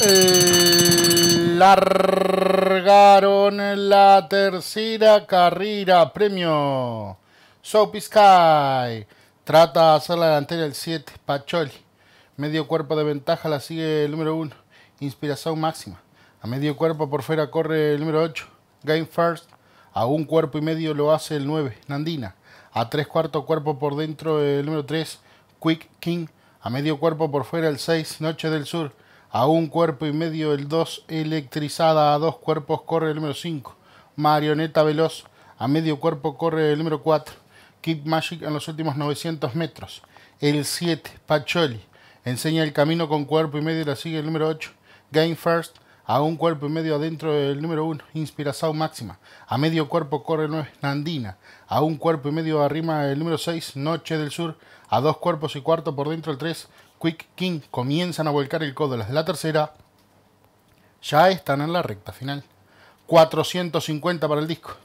Eh, largaron la tercera carrera. Premio Soap Sky. Trata de hacer la delantera el 7, Pacholi. Medio cuerpo de ventaja la sigue el número 1, Inspiración Máxima. A medio cuerpo por fuera corre el número 8, Game First. A un cuerpo y medio lo hace el 9, Nandina. A tres cuartos cuerpo por dentro el número 3, Quick King. A medio cuerpo por fuera el 6, Noche del Sur. A un cuerpo y medio el 2, electrizada a dos cuerpos corre el número 5. Marioneta veloz, a medio cuerpo corre el número 4. Kid Magic en los últimos 900 metros. El 7, Pacholi, enseña el camino con cuerpo y medio y la sigue el número 8. Game First, a un cuerpo y medio adentro del número 1, Inspiración Máxima. A medio cuerpo corre el 9, Nandina. A un cuerpo y medio arrima el número 6, Noche del Sur. A dos cuerpos y cuarto por dentro el 3, Quick King comienzan a volcar el codo las de la tercera, ya están en la recta final. 450 para el disco.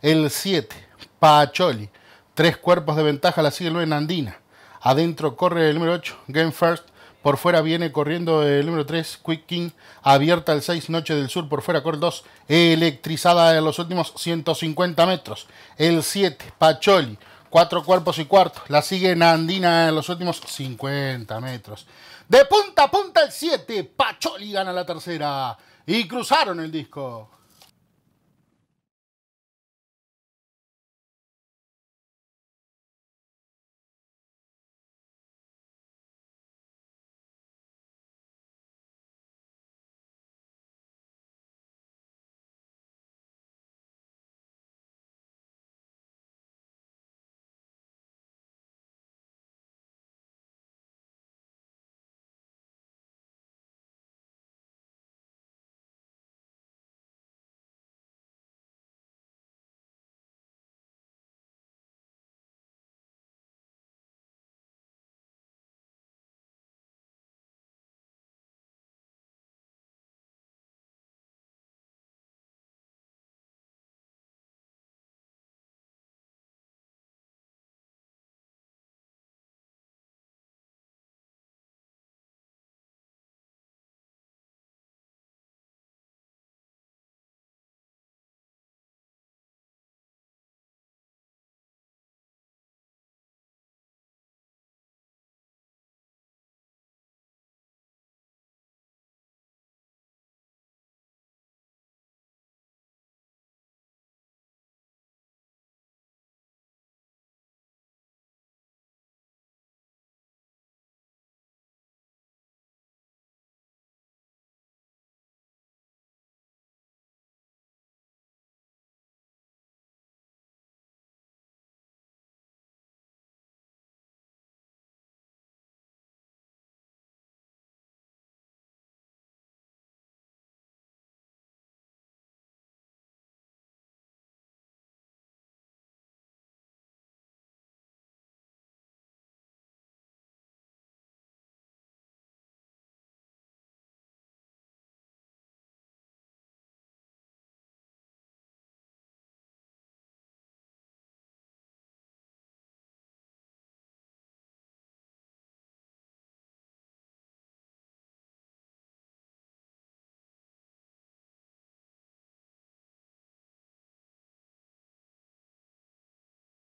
El 7, Pacholi. Tres cuerpos de ventaja la sigue el Andina. Adentro corre el número 8, Game First. Por fuera viene corriendo el número 3, Quick King. Abierta el 6, Noche del Sur. Por fuera corre 2, electrizada en los últimos 150 metros. El 7, Pacholi. Cuatro cuerpos y cuartos. La sigue Nandina en los últimos 50 metros. De punta a punta el 7. Pacholi gana la tercera. Y cruzaron el disco.